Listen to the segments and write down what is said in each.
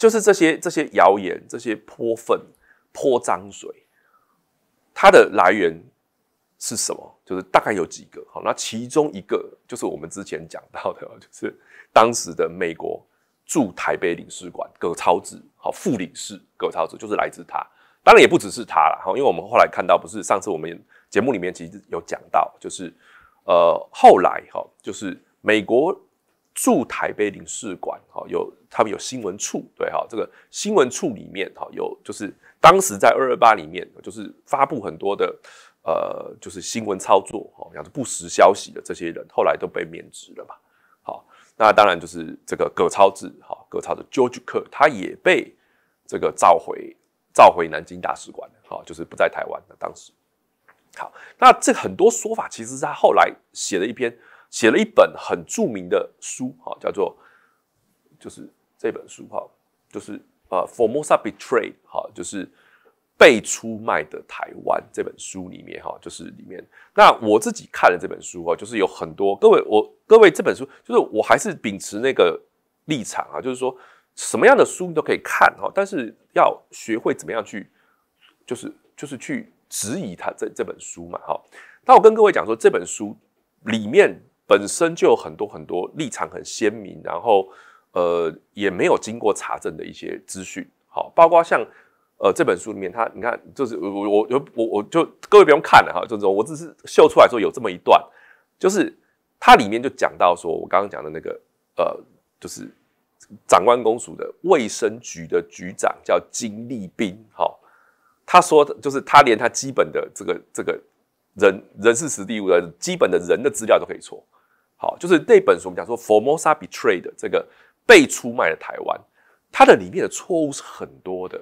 就是这些这些谣言，这些泼粪泼脏水，它的来源是什么？就是大概有几个好，那其中一个就是我们之前讲到的，就是当时的美国驻台北领事馆葛超智，好副领事葛超智，就是来自他。当然也不只是他了，哈，因为我们后来看到，不是上次我们节目里面其实有讲到，就是呃后来哈，就是美国。驻台北领事馆，哈，有他们有新闻处，对哈，这个新闻处里面，哈，有就是当时在二二八里面，就是发布很多的，呃，就是新闻操作，哈，像是不实消息的这些人，后来都被免职了嘛，好，那当然就是这个葛超志，哈，葛超的 George k e r 他也被这个召回，召回南京大使馆，哈，就是不在台湾，的当时，好，那这很多说法，其实他后来写了一篇。写了一本很著名的书，哈，叫做就是这本书哈，就是呃《Formosa Betrayed》，哈，就是被出卖的台湾。这本书里面哈，就是里面那我自己看了这本书啊，就是有很多各位我各位这本书，就是我还是秉持那个立场啊，就是说什么样的书你都可以看哈，但是要学会怎么样去，就是就是去质疑他这这本书嘛，哈。那我跟各位讲说这本书里面。本身就有很多很多立场很鲜明，然后呃也没有经过查证的一些资讯，好，包括像呃这本书里面，他你看就是我我我我就各位不用看了哈，就是我只是秀出来说有这么一段，就是它里面就讲到说，我刚刚讲的那个呃，就是长官公署的卫生局的局长叫金立斌，好，他说就是他连他基本的这个这个人人事实地的基本的人的资料都可以错。好，就是那本书，我们讲说《Formosa Betrayed》这个被出卖的台湾，它的里面的错误是很多的。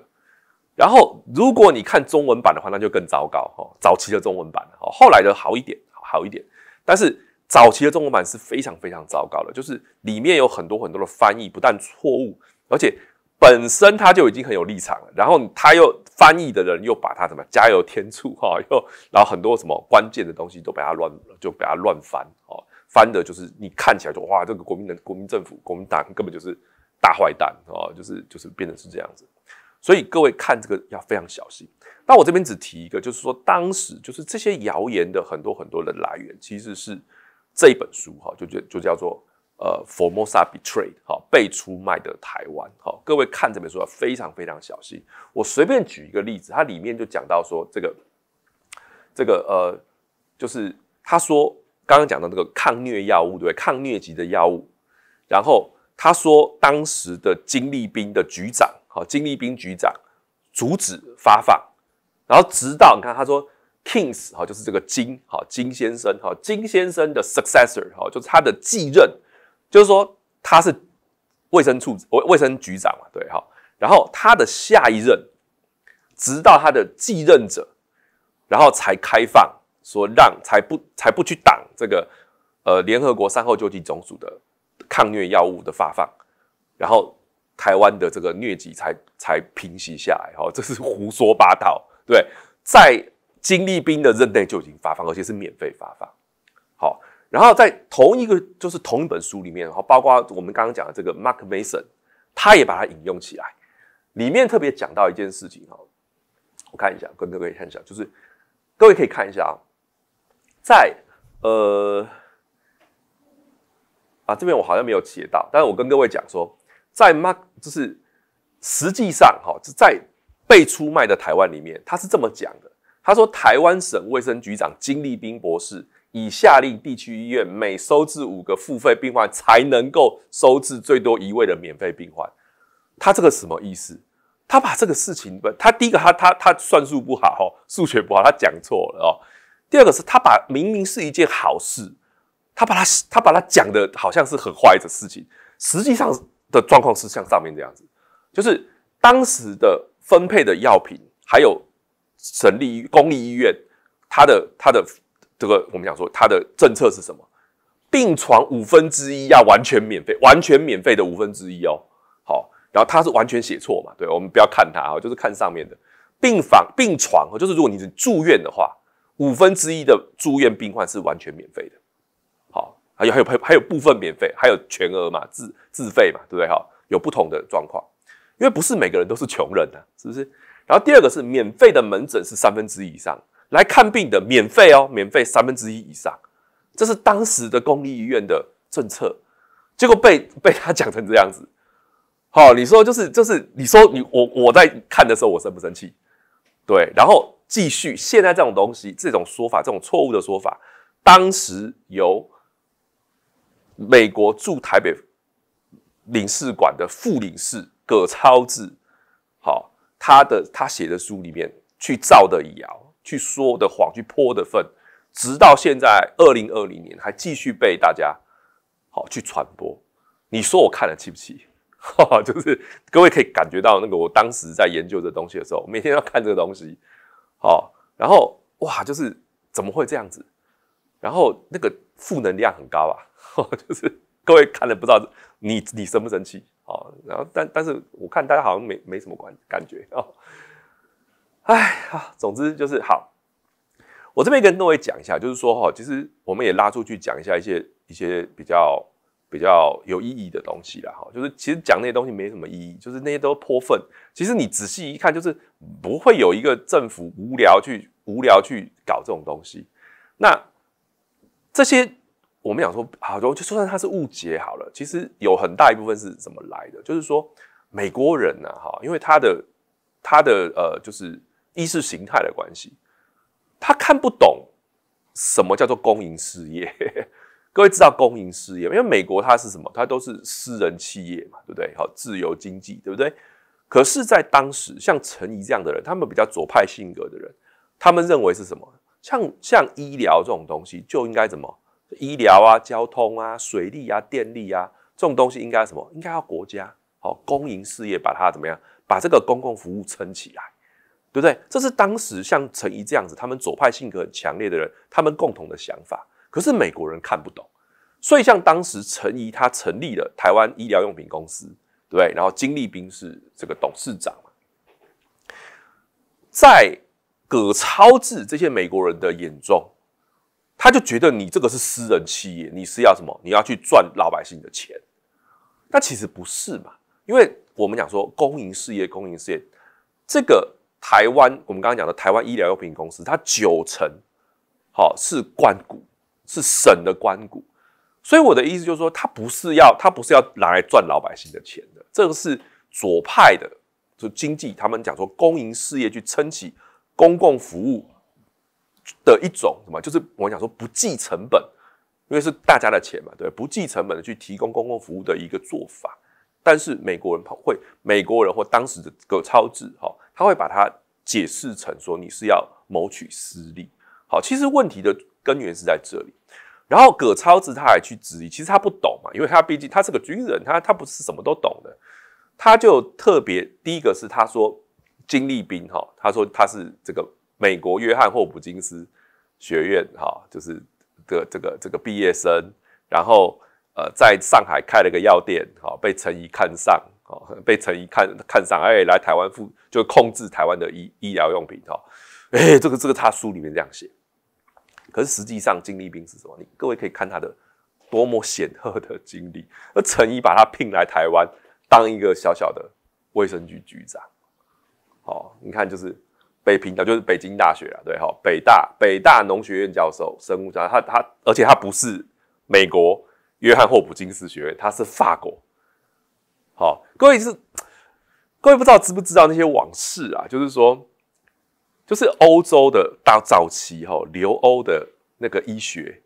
然后，如果你看中文版的话，那就更糟糕。哦。早期的中文版，哈，后来的好一点，好一点。但是早期的中文版是非常非常糟糕的，就是里面有很多很多的翻译，不但错误，而且本身它就已经很有立场了。然后他又翻译的人又把它怎么加油添醋，哈，又然后很多什么关键的东西都把它乱，就把它乱翻，哦，翻的就是你看起来就哇，这个国民的国民政府、国民党根本就是大坏蛋啊！就是就是变得是这样子，所以各位看这个要非常小心。那我这边只提一个，就是说当时就是这些谣言的很多很多的来源，其实是这一本书哈，就就叫做呃《Formosa Betrayed》哈，被出卖的台湾哈。各位看这本书要非常非常小心。我随便举一个例子，它里面就讲到说这个这个呃，就是他说。刚刚讲到那个抗疟药物，对，抗疟疾的药物。然后他说，当时的金立兵的局长，好，金立兵局长阻止发放。然后直到你看，他说，Kings 哈，就是这个金，好，金先生，哈，金先生的 successor 哈，就是他的继任，就是说他是卫生处卫生局长嘛，对哈。然后他的下一任，直到他的继任者，然后才开放。说让才不才不去挡这个，呃，联合国善后救济总署的抗疟药物的发放，然后台湾的这个疟疾才才平息下来。哈，这是胡说八道。对，在金立斌的任内就已经发放，而且是免费发放。好，然后在同一个就是同一本书里面，哈，包括我们刚刚讲的这个 Mark Mason，他也把它引用起来，里面特别讲到一件事情。哈，我看一下，跟各位看一下，就是各位可以看一下啊。在呃啊，这边我好像没有写到，但是我跟各位讲说，在 Mac 就是实际上哈，在被出卖的台湾里面，他是这么讲的。他说，台湾省卫生局长金立斌博士以下令地区医院每收治五个付费病患，才能够收治最多一位的免费病患。他这个什么意思？他把这个事情，他第一个他他他算术不好，数学不好，他讲错了哦。第二个是他把明明是一件好事，他把他他把他讲的好像是很坏的事情，实际上的状况是像上面这样子，就是当时的分配的药品，还有省立公立医院，他的他的这个我们讲说他的政策是什么？病床五分之一要完全免费，完全免费的五分之一哦。好，然后他是完全写错嘛？对，我们不要看他啊，就是看上面的病房病床，就是如果你是住院的话。五分之一的住院病患是完全免费的，好，还有还有还还有部分免费，还有全额嘛，自自费嘛，对不对？哈，有不同的状况，因为不是每个人都是穷人啊，是不是？然后第二个是免费的门诊是三分之一以上来看病的免费哦，免费三分之一以上，这是当时的公立医院的政策，结果被被他讲成这样子，好，你说就是就是你说你我我在看的时候我生不生气？对，然后。继续，现在这种东西、这种说法、这种错误的说法，当时由美国驻台北领事馆的副领事葛超智，好，他的他写的书里面去造的谣、去说的谎、去泼的粪，直到现在二零二零年还继续被大家好去传播。你说我看了气不气？哈哈，就是各位可以感觉到那个，我当时在研究这东西的时候，每天要看这个东西。哦，然后哇，就是怎么会这样子？然后那个负能量很高啊，就是各位看了不知道你你生不生气？哦，然后但但是我看大家好像没没什么感感觉哦。哎呀，总之就是好，我这边跟各位讲一下，就是说哈，其实我们也拉出去讲一下一些一些比较。比较有意义的东西了哈，就是其实讲那些东西没什么意义，就是那些都泼粪。其实你仔细一看，就是不会有一个政府无聊去无聊去搞这种东西。那这些我们想说好多，就算他是误解好了，其实有很大一部分是怎么来的，就是说美国人呢，哈，因为他的他的呃，就是意识形态的关系，他看不懂什么叫做公营事业。各位知道公营事业，因为美国它是什么？它都是私人企业嘛，对不对？好，自由经济，对不对？可是，在当时，像陈怡这样的人，他们比较左派性格的人，他们认为是什么？像像医疗这种东西，就应该怎么？医疗啊，交通啊，水利啊，电力啊，这种东西应该什么？应该要国家好，公营事业把它怎么样？把这个公共服务撑起来，对不对？这是当时像陈怡这样子，他们左派性格很强烈的人，他们共同的想法。可是美国人看不懂，所以像当时陈怡他成立了台湾医疗用品公司，对对？然后金立斌是这个董事长，在葛超智这些美国人的眼中，他就觉得你这个是私人企业，你是要什么？你要去赚老百姓的钱？那其实不是嘛，因为我们讲说公营事业，公营事业，这个台湾我们刚刚讲的台湾医疗用品公司，它九成好是官股。是省的关谷。所以我的意思就是说，他不是要他不是要拿来赚老百姓的钱的。这个是左派的，就经济他们讲说，公营事业去撑起公共服务的一种什么，就是我讲说不计成本，因为是大家的钱嘛，对不计成本的去提供公共服务的一个做法。但是美国人跑会，美国人或当时的这个超志哈，他会把它解释成说你是要谋取私利。好，其实问题的根源是在这里。然后葛超智他还去质疑，其实他不懂嘛，因为他毕竟他是个军人，他他不是什么都懂的。他就特别第一个是他说金立斌哈，他说他是这个美国约翰霍普金斯学院哈，就是的这个这个毕业生，然后呃在上海开了个药店哈，被陈怡看上，哦被陈怡看看上，哎来台湾负就控制台湾的医医疗用品哈，哎 这个这个他书里面这样写。可是实际上，金立兵是什么？你各位可以看他的多么显赫的经历。而陈仪把他聘来台湾当一个小小的卫生局局长。好，你看就是北平的，就是北京大学啊，对哈，北大北大农学院教授、生物家，他他，而且他不是美国约翰霍普金斯学院，他是法国。好，各位是各位不知道知不知道那些往事啊？就是说。就是欧洲的大早期哈，留欧的那个医学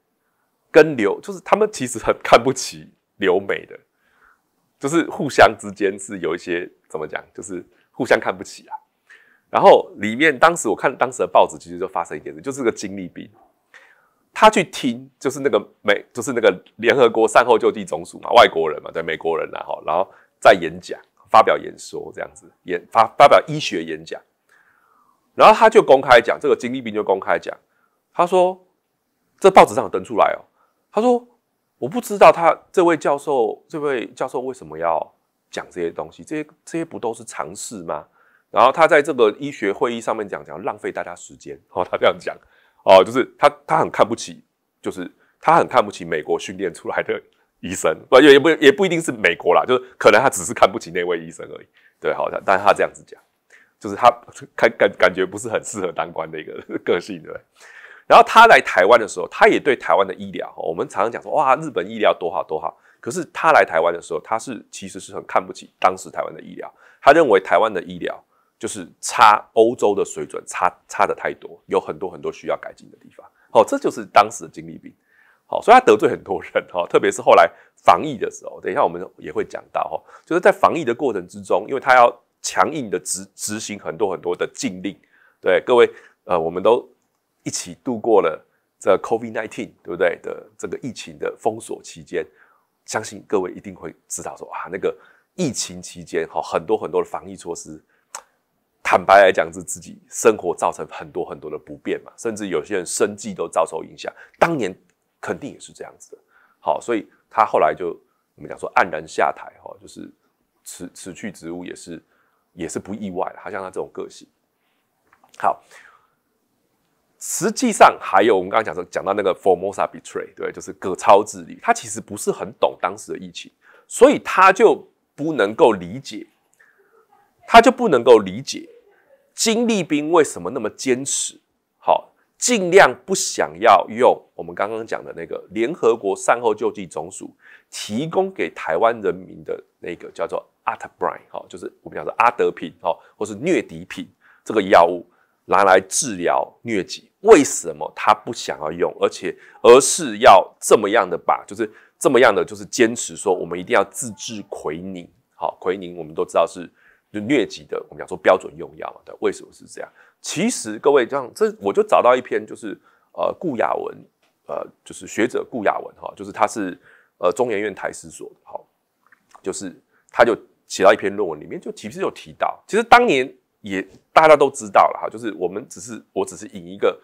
跟留，就是他们其实很看不起留美的，就是互相之间是有一些怎么讲，就是互相看不起啊。然后里面当时我看当时的报纸，其实就发生一件事，就是个经历兵，他去听就是那个美，就是那个联合国善后救济总署嘛，外国人嘛，对美国人啊、哈，然后在演讲发表演说这样子，演发发表医学演讲。然后他就公开讲，这个金立斌就公开讲，他说，这报纸上有登出来哦。他说，我不知道他这位教授，这位教授为什么要讲这些东西，这些这些不都是常识吗？然后他在这个医学会议上面讲，讲浪费大家时间。哦，他这样讲，哦，就是他他很看不起，就是他很看不起美国训练出来的医生，不也也不也不一定是美国啦，就是可能他只是看不起那位医生而已。对，好，但他这样子讲。就是他感感感觉不是很适合当官的一个 个性，对然后他来台湾的时候，他也对台湾的医疗，我们常常讲说哇，日本医疗多好多好。可是他来台湾的时候，他是其实是很看不起当时台湾的医疗，他认为台湾的医疗就是差欧洲的水准，差差的太多，有很多很多需要改进的地方。好，这就是当时的经历病。好，所以他得罪很多人哈，特别是后来防疫的时候，等一下我们也会讲到哈，就是在防疫的过程之中，因为他要。强硬的执执行很多很多的禁令，对各位，呃，我们都一起度过了这 COVID nineteen 对不对的这个疫情的封锁期间，相信各位一定会知道说啊，那个疫情期间哈，很多很多的防疫措施，坦白来讲是自己生活造成很多很多的不便嘛，甚至有些人生计都遭受影响。当年肯定也是这样子的，好，所以他后来就我们讲说黯然下台哈，就是辞辞去职务也是。也是不意外，好像他这种个性。好，实际上还有我们刚刚讲说，讲到那个 Formosa Betray，对，就是葛超智，他其实不是很懂当时的疫情，所以他就不能够理解，他就不能够理解金立斌为什么那么坚持，好，尽量不想要用我们刚刚讲的那个联合国善后救济总署提供给台湾人民的那个叫做。阿特品哈，就是我们讲的阿德品哈，或是疟疾品这个药物拿来治疗疟疾，为什么他不想要用，而且而是要这么样的把，就是这么样的，就是坚持说我们一定要自制奎宁。好，奎宁我们都知道是就疟疾的，我们讲说标准用药嘛，对，为什么是这样？其实各位这样，这我就找到一篇，就是呃顾亚文，呃就是学者顾亚文哈，就是他是呃中研院台史所，的，好，就是他就。写到一篇论文里面，就其实有提到，其实当年也大家都知道了哈，就是我们只是，我只是引一个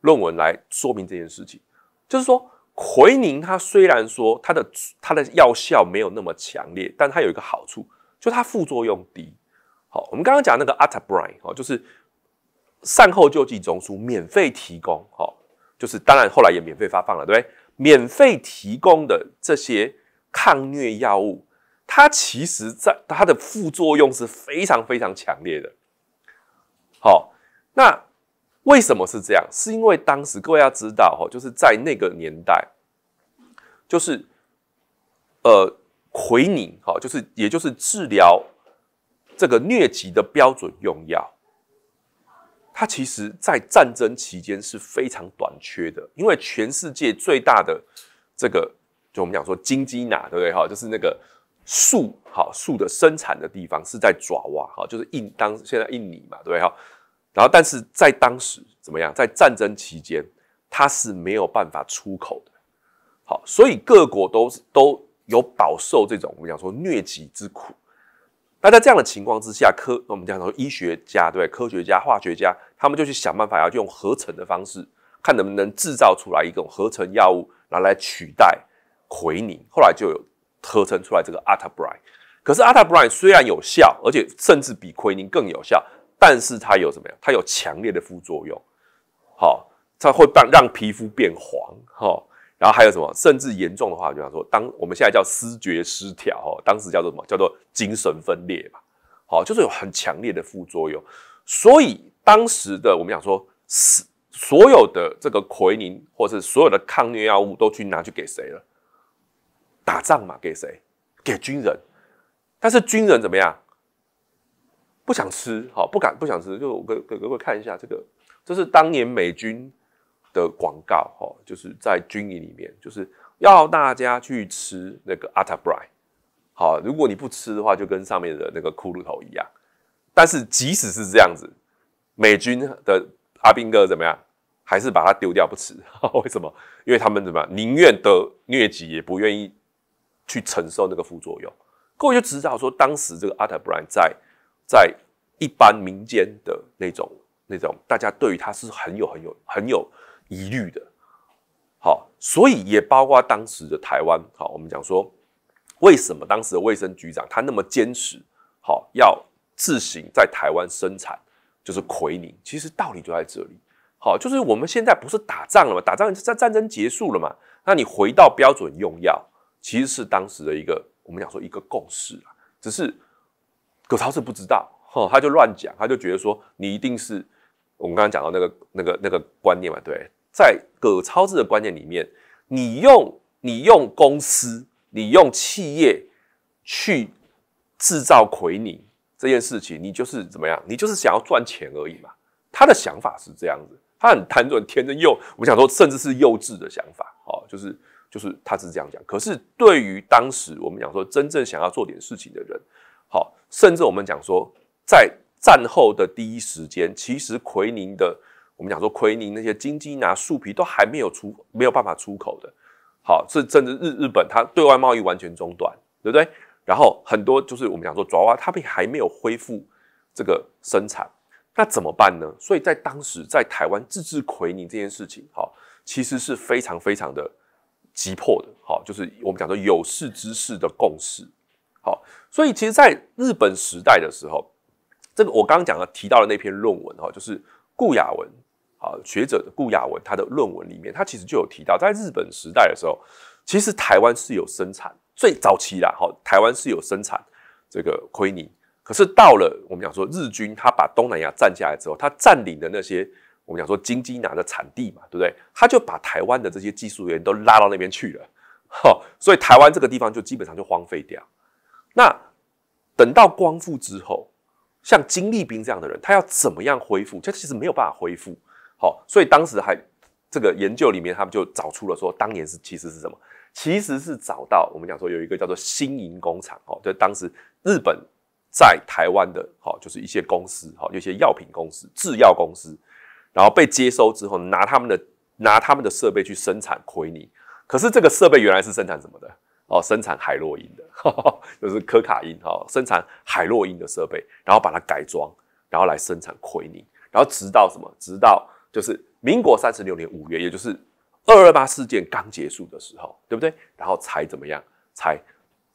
论文来说明这件事情，就是说奎宁它虽然说它的它的药效没有那么强烈，但它有一个好处，就它副作用低。好，我们刚刚讲那个阿塔布 e 哦，就是善后救济中枢免费提供，好，就是当然后来也免费发放了，对不对？免费提供的这些抗疟药物。它其实，在它的副作用是非常非常强烈的。好，那为什么是这样？是因为当时各位要知道哈，就是在那个年代，就是呃奎宁哈，就是也就是治疗这个疟疾的标准用药，它其实，在战争期间是非常短缺的，因为全世界最大的这个，就我们讲说金鸡纳，对不对哈？就是那个。树好树的生产的地方是在爪哇，好就是印当现在印尼嘛，对不对哈？然后但是在当时怎么样，在战争期间，它是没有办法出口的，好，所以各国都都有饱受这种我们讲说疟疾之苦。那在这样的情况之下，科我们讲说医学家对科学家、化学家，他们就去想办法要用合成的方式，看能不能制造出来一种合成药物，拿来取代奎宁。后来就有。合成出来这个阿塔布林，可是阿塔布林虽然有效，而且甚至比奎宁更有效，但是它有什么呀？它有强烈的副作用，好，它会让让皮肤变黄，哈，然后还有什么？甚至严重的话，就像说，当我们现在叫失觉失调，哦，当时叫做什么？叫做精神分裂嘛，好，就是有很强烈的副作用。所以当时的我们讲说，是所有的这个奎宁，或是所有的抗疟药物，都去拿去给谁了？打仗嘛，给谁？给军人。但是军人怎么样？不想吃，好，不敢，不想吃。就我给给各位看一下这个，这是当年美军的广告，哈，就是在军营里面，就是要大家去吃那个阿塔布莱。好，如果你不吃的话，就跟上面的那个骷髅头一样。但是即使是这样子，美军的阿兵哥怎么样？还是把它丢掉不吃。为什么？因为他们怎么样？宁愿得疟疾，也不愿意。去承受那个副作用，各位就知道说，当时这个阿特布兰在在一般民间的那种那种，大家对于他是很有很有很有疑虑的。好，所以也包括当时的台湾。好，我们讲说，为什么当时的卫生局长他那么坚持，好要自行在台湾生产就是奎宁？其实道理就在这里。好，就是我们现在不是打仗了吗？打仗在战争结束了嘛？那你回到标准用药。其实是当时的一个，我们讲说一个共识啊，只是葛超智不知道，哈，他就乱讲，他就觉得说你一定是我们刚刚讲到那个那个那个观念嘛，对，在葛超智的观念里面，你用你用公司，你用企业去制造亏你这件事情，你就是怎么样，你就是想要赚钱而已嘛，他的想法是这样子，他很单纯、天真幼，我想说甚至是幼稚的想法，哦，就是。就是他是这样讲，可是对于当时我们讲说真正想要做点事情的人，好，甚至我们讲说在战后的第一时间，其实奎宁的我们讲说奎宁那些金鸡拿树皮都还没有出没有办法出口的，好，这甚至日日本它对外贸易完全中断，对不对？然后很多就是我们讲说爪哇它被还没有恢复这个生产，那怎么办呢？所以在当时在台湾自制奎宁这件事情，好，其实是非常非常的。急迫的，好，就是我们讲说有识之士的共识，好，所以其实，在日本时代的时候，这个我刚刚讲的提到的那篇论文，哈，就是顾雅文，啊，学者的顾雅文，他的论文里面，他其实就有提到，在日本时代的时候，其实台湾是有生产，最早期啦，好，台湾是有生产这个奎宁，可是到了我们讲说日军他把东南亚占下来之后，他占领的那些。我们讲说金鸡拿的产地嘛，对不对？他就把台湾的这些技术员都拉到那边去了，哈，所以台湾这个地方就基本上就荒废掉。那等到光复之后，像金立兵这样的人，他要怎么样恢复？他其实没有办法恢复。好，所以当时还这个研究里面，他们就找出了说，当年是其实是什么？其实是找到我们讲说有一个叫做新营工厂，哦，就当时日本在台湾的，好，就是一些公司，好，有些药品公司、制药公司。然后被接收之后，拿他们的拿他们的设备去生产奎宁，可是这个设备原来是生产什么的哦？生产海洛因的，就是可卡因哦，生产海洛因的设备，然后把它改装，然后来生产奎宁，然后直到什么？直到就是民国三十六年五月，也就是二二八事件刚结束的时候，对不对？然后才怎么样？才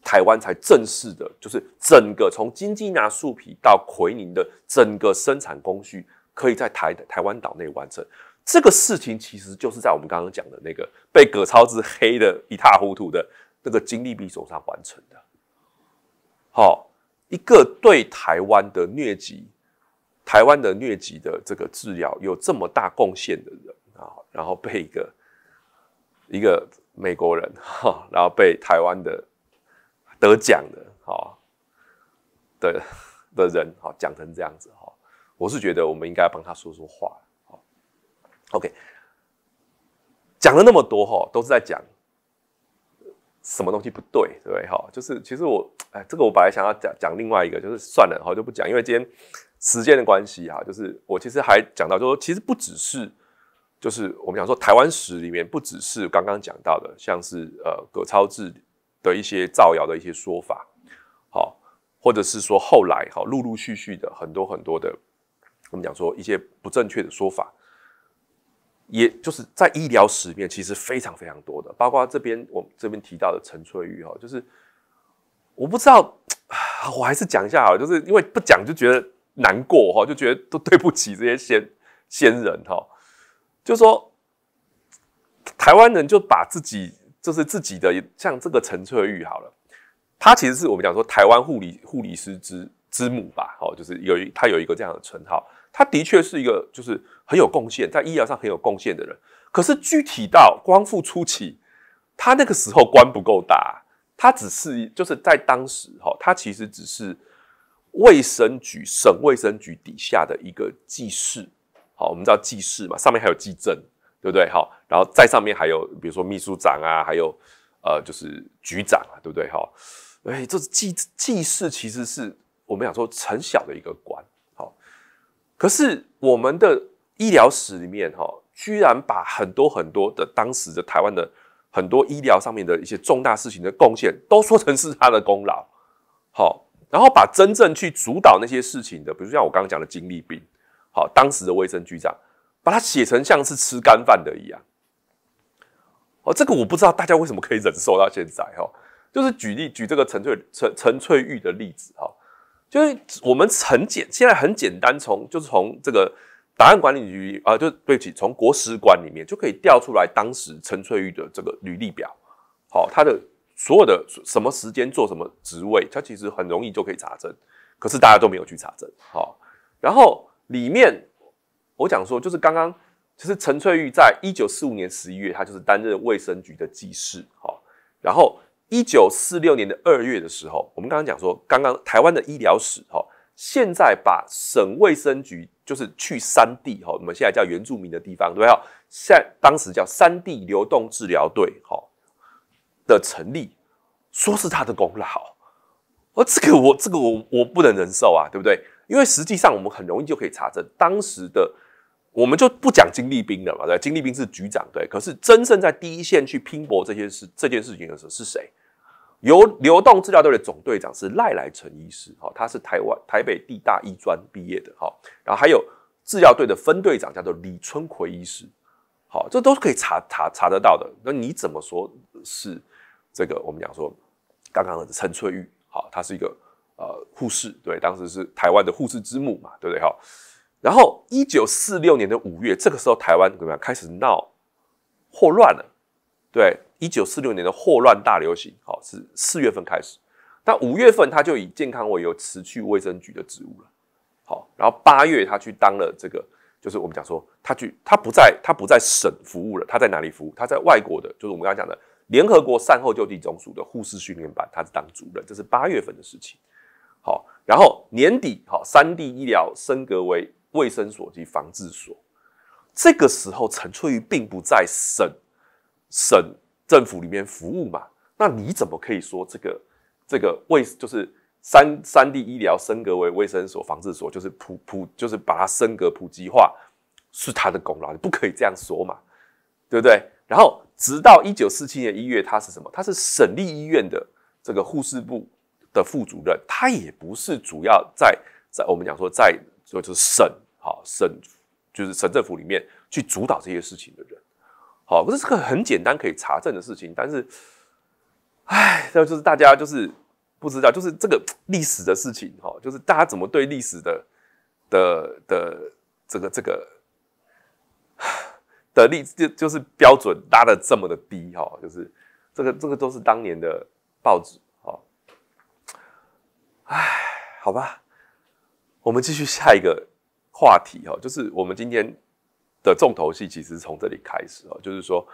台湾才正式的就是整个从金鸡纳树皮到奎宁的整个生产工序。可以在台台湾岛内完成这个事情，其实就是在我们刚刚讲的那个被葛超之黑的一塌糊涂的那个利币手上完成的。好，一个对台湾的疟疾、台湾的疟疾的这个治疗有这么大贡献的人啊，然后被一个一个美国人哈，然后被台湾的得奖的哈的的人哈讲成这样子哈。我是觉得我们应该帮他说说话，好，OK，讲了那么多哈，都是在讲什么东西不对，对不对？哈，就是其实我，哎，这个我本来想要讲讲另外一个，就是算了哈，就不讲，因为今天时间的关系哈，就是我其实还讲到，就说其实不只是，就是我们讲说台湾史里面不只是刚刚讲到的，像是呃葛超智的一些造谣的一些说法，好，或者是说后来哈陆陆续续的很多很多的。我们讲说一些不正确的说法，也就是在医疗史面其实非常非常多的，包括这边我这边提到的陈翠玉哈，就是我不知道，我还是讲一下好，就是因为不讲就觉得难过哈，就觉得都对不起这些先先人哈，就说台湾人就把自己就是自己的像这个陈翠玉好了，他其实是我们讲说台湾护理护理师之之母吧，哦，就是有一他有一个这样的称号。他的确是一个，就是很有贡献，在医疗上很有贡献的人。可是具体到光复初期，他那个时候官不够大，他只是就是在当时哈，他其实只是卫生局、省卫生局底下的一个记事。好，我们知道记事嘛，上面还有记政，对不对？好，然后在上面还有比如说秘书长啊，还有呃，就是局长啊，对不对？哈，哎，这记记事其实是我们想说很小的一个官。可是我们的医疗史里面，哈，居然把很多很多的当时的台湾的很多医疗上面的一些重大事情的贡献，都说成是他的功劳，好，然后把真正去主导那些事情的，比如像我刚刚讲的金立彬，好，当时的卫生局长，把它写成像是吃干饭的一样，哦，这个我不知道大家为什么可以忍受到现在，哈，就是举例举这个陈翠陈陈翠玉的例子，哈。就是我们很简，现在很简单，从就是从这个档案管理局啊，就对不起，从国史馆里面就可以调出来当时陈翠玉的这个履历表，好，他的所有的什么时间做什么职位，他其实很容易就可以查证，可是大家都没有去查证，好，然后里面我讲说，就是刚刚就是陈翠玉在一九四五年十一月，他就是担任卫生局的技事，好，然后。一九四六年的二月的时候，我们刚刚讲说，刚刚台湾的医疗史哈，现在把省卫生局就是去山地哈，我们现在叫原住民的地方，对没现在当时叫山地流动治疗队哈的成立，说是他的功劳，而这个我这个我我不能忍受啊，对不对？因为实际上我们很容易就可以查证，当时的我们就不讲金立兵了嘛，对，金立兵是局长，对，可是真正在第一线去拼搏这些事这件事情的时候是谁？由流动治疗队的总队长是赖来成医师，哈，他是台湾台北地大医专毕业的，哈，然后还有治疗队的分队长叫做李春奎医师，好，这都是可以查查查得到的。那你怎么说是这个？我们讲说刚刚的陈翠玉，好，他是一个呃护士，对，当时是台湾的护士之母嘛，对不对？哈，然后一九四六年的五月，这个时候台湾怎么样？开始闹霍乱了，对。一九四六年的霍乱大流行，好是四月份开始，但五月份他就以健康为由辞去卫生局的职务了。好，然后八月他去当了这个，就是我们讲说他去，他不在，他不在省服务了，他在哪里服务？他在外国的，就是我们刚刚讲的联合国善后就地总署的护士训练班，他是当主任，这是八月份的事情。好，然后年底，好三地医疗升格为卫生所及防治所，这个时候陈翠玉并不在省，省。政府里面服务嘛，那你怎么可以说这个这个卫就是三三地医疗升格为卫生所、防治所，就是普普就是把它升格普及化，是他的功劳，你不可以这样说嘛，对不对？然后直到一九四七年一月，他是什么？他是省立医院的这个护士部的副主任，他也不是主要在在我们讲说在就就是省好省就是省政府里面去主导这些事情的人。好，不是这个很简单可以查证的事情，但是，哎，那就是大家就是不知道，就是这个历史的事情哈，就是大家怎么对历史的的的这个这个的历就就是标准拉的这么的低哈，就是这个这个都是当年的报纸哈，哎，好吧，我们继续下一个话题哈，就是我们今天。的重头戏其实从这里开始啊，就是说。